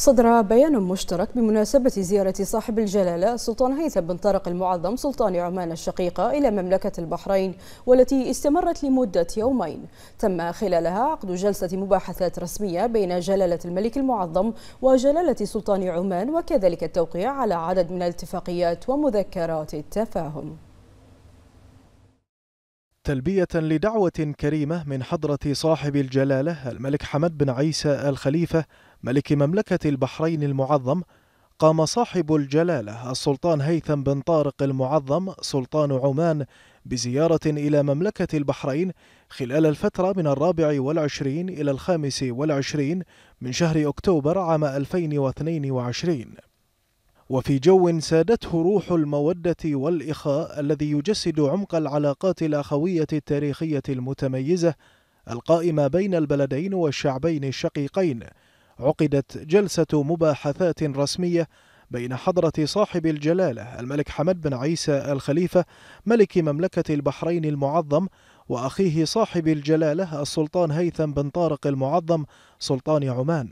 صدر بيان مشترك بمناسبة زيارة صاحب الجلالة السلطان هيثم بن طارق المعظم سلطان عمان الشقيقة إلى مملكة البحرين والتي استمرت لمدة يومين تم خلالها عقد جلسة مباحثات رسمية بين جلالة الملك المعظم وجلالة سلطان عمان وكذلك التوقيع على عدد من الاتفاقيات ومذكرات التفاهم تلبية لدعوة كريمة من حضرة صاحب الجلالة الملك حمد بن عيسى الخليفة ملك مملكة البحرين المعظم قام صاحب الجلالة السلطان هيثم بن طارق المعظم سلطان عمان بزيارة إلى مملكة البحرين خلال الفترة من الرابع والعشرين إلى الخامس والعشرين من شهر أكتوبر عام 2022 وفي جو سادته روح المودة والإخاء الذي يجسد عمق العلاقات الأخوية التاريخية المتميزة القائمة بين البلدين والشعبين الشقيقين عقدت جلسة مباحثات رسمية بين حضرة صاحب الجلالة الملك حمد بن عيسى الخليفة ملك مملكة البحرين المعظم وأخيه صاحب الجلالة السلطان هيثم بن طارق المعظم سلطان عمان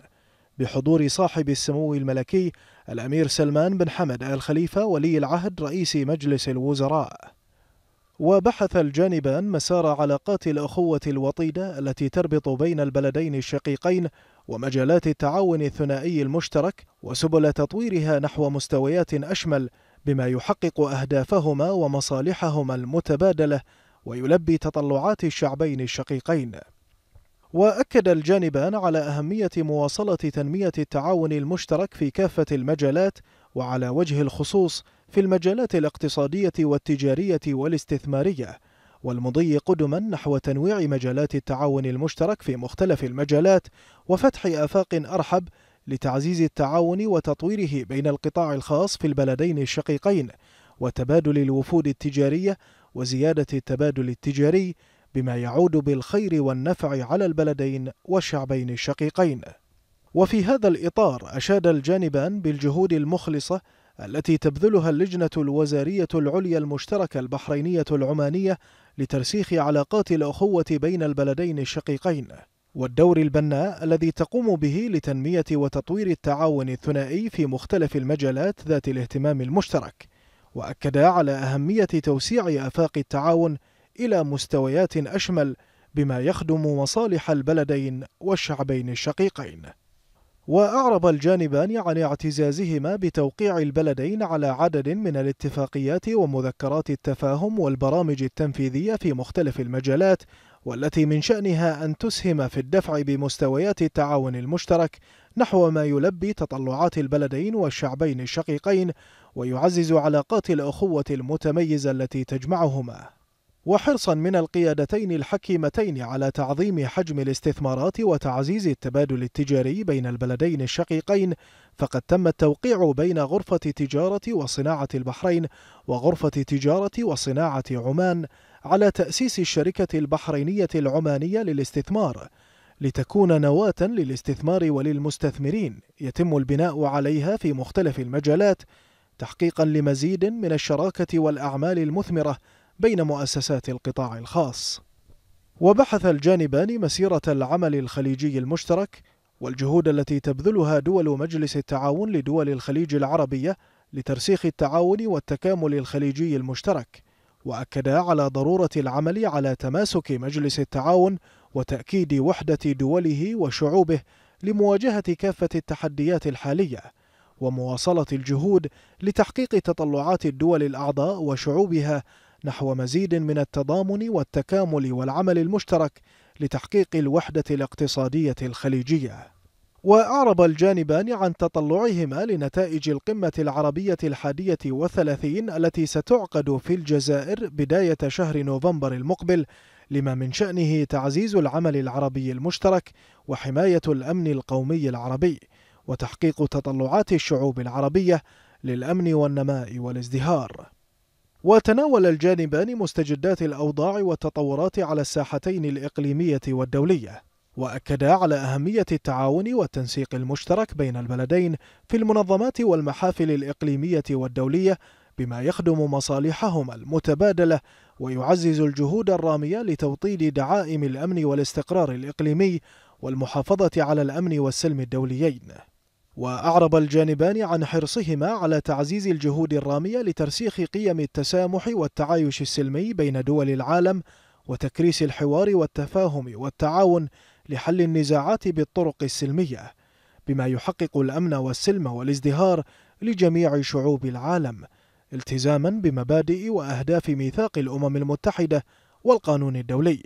بحضور صاحب السمو الملكي الأمير سلمان بن حمد آل خليفة ولي العهد رئيس مجلس الوزراء وبحث الجانبان مسار علاقات الأخوة الوطيدة التي تربط بين البلدين الشقيقين ومجالات التعاون الثنائي المشترك وسبل تطويرها نحو مستويات أشمل بما يحقق أهدافهما ومصالحهما المتبادلة ويلبي تطلعات الشعبين الشقيقين وأكد الجانبان على أهمية مواصلة تنمية التعاون المشترك في كافة المجالات وعلى وجه الخصوص في المجالات الاقتصادية والتجارية والاستثمارية والمضي قدما نحو تنويع مجالات التعاون المشترك في مختلف المجالات وفتح آفاق أرحب لتعزيز التعاون وتطويره بين القطاع الخاص في البلدين الشقيقين وتبادل الوفود التجارية وزيادة التبادل التجاري بما يعود بالخير والنفع على البلدين والشعبين الشقيقين وفي هذا الإطار أشاد الجانبان بالجهود المخلصة التي تبذلها اللجنة الوزارية العليا المشتركة البحرينية العمانية لترسيخ علاقات الأخوة بين البلدين الشقيقين والدور البناء الذي تقوم به لتنمية وتطوير التعاون الثنائي في مختلف المجالات ذات الاهتمام المشترك وأكدا على أهمية توسيع آفاق التعاون إلى مستويات أشمل بما يخدم مصالح البلدين والشعبين الشقيقين وأعرب الجانبان عن اعتزازهما بتوقيع البلدين على عدد من الاتفاقيات ومذكرات التفاهم والبرامج التنفيذية في مختلف المجالات والتي من شأنها أن تسهم في الدفع بمستويات التعاون المشترك نحو ما يلبي تطلعات البلدين والشعبين الشقيقين ويعزز علاقات الأخوة المتميزة التي تجمعهما وحرصا من القيادتين الحكيمتين على تعظيم حجم الاستثمارات وتعزيز التبادل التجاري بين البلدين الشقيقين فقد تم التوقيع بين غرفة تجارة وصناعة البحرين وغرفة تجارة وصناعة عمان على تأسيس الشركة البحرينية العمانية للاستثمار لتكون نواة للاستثمار وللمستثمرين يتم البناء عليها في مختلف المجالات تحقيقا لمزيد من الشراكة والأعمال المثمرة بين مؤسسات القطاع الخاص وبحث الجانبان مسيرة العمل الخليجي المشترك والجهود التي تبذلها دول مجلس التعاون لدول الخليج العربية لترسيخ التعاون والتكامل الخليجي المشترك وأكدا على ضرورة العمل على تماسك مجلس التعاون وتأكيد وحدة دوله وشعوبه لمواجهة كافة التحديات الحالية ومواصلة الجهود لتحقيق تطلعات الدول الأعضاء وشعوبها نحو مزيد من التضامن والتكامل والعمل المشترك لتحقيق الوحدة الاقتصادية الخليجية وأعرب الجانبان عن تطلعهما لنتائج القمة العربية الحادية والثلاثين التي ستعقد في الجزائر بداية شهر نوفمبر المقبل لما من شأنه تعزيز العمل العربي المشترك وحماية الأمن القومي العربي وتحقيق تطلعات الشعوب العربية للأمن والنماء والازدهار وتناول الجانبان مستجدات الأوضاع والتطورات على الساحتين الإقليمية والدولية وأكدا على أهمية التعاون والتنسيق المشترك بين البلدين في المنظمات والمحافل الإقليمية والدولية بما يخدم مصالحهما المتبادلة ويعزز الجهود الرامية لتوطيد دعائم الأمن والاستقرار الإقليمي والمحافظة على الأمن والسلم الدوليين وأعرب الجانبان عن حرصهما على تعزيز الجهود الرامية لترسيخ قيم التسامح والتعايش السلمي بين دول العالم وتكريس الحوار والتفاهم والتعاون لحل النزاعات بالطرق السلمية بما يحقق الأمن والسلم والازدهار لجميع شعوب العالم التزاما بمبادئ وأهداف ميثاق الأمم المتحدة والقانون الدولي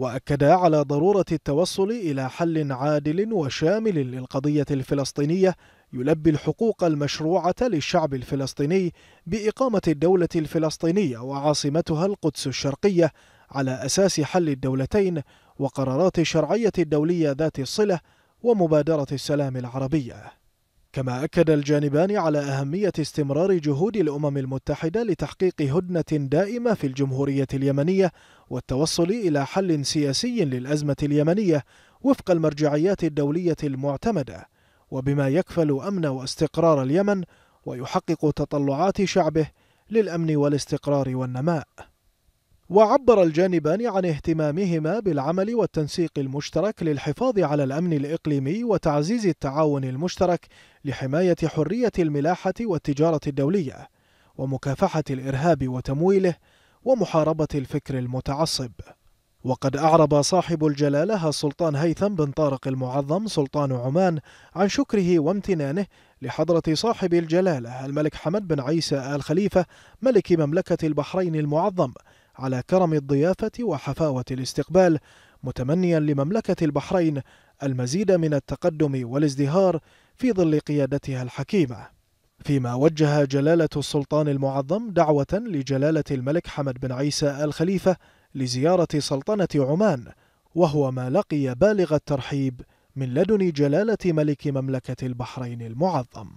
واكد على ضرورة التوصل إلى حل عادل وشامل للقضية الفلسطينية يلبي الحقوق المشروعة للشعب الفلسطيني بإقامة الدولة الفلسطينية وعاصمتها القدس الشرقية على أساس حل الدولتين وقرارات الشرعية الدولية ذات الصلة ومبادرة السلام العربية كما أكد الجانبان على أهمية استمرار جهود الأمم المتحدة لتحقيق هدنة دائمة في الجمهورية اليمنية والتوصل إلى حل سياسي للأزمة اليمنية وفق المرجعيات الدولية المعتمدة وبما يكفل أمن واستقرار اليمن ويحقق تطلعات شعبه للأمن والاستقرار والنماء وعبر الجانبان عن اهتمامهما بالعمل والتنسيق المشترك للحفاظ على الأمن الإقليمي وتعزيز التعاون المشترك لحماية حرية الملاحة والتجارة الدولية ومكافحة الإرهاب وتمويله ومحاربة الفكر المتعصب وقد أعرب صاحب الجلالة السلطان هيثم بن طارق المعظم سلطان عمان عن شكره وامتنانه لحضرة صاحب الجلالة الملك حمد بن عيسى آل خليفة ملك مملكة البحرين المعظم على كرم الضيافة وحفاوة الاستقبال متمنيا لمملكة البحرين المزيد من التقدم والازدهار في ظل قيادتها الحكيمة فيما وجه جلالة السلطان المعظم دعوة لجلالة الملك حمد بن عيسى الخليفة لزيارة سلطنة عمان وهو ما لقي بالغ الترحيب من لدن جلالة ملك مملكة البحرين المعظم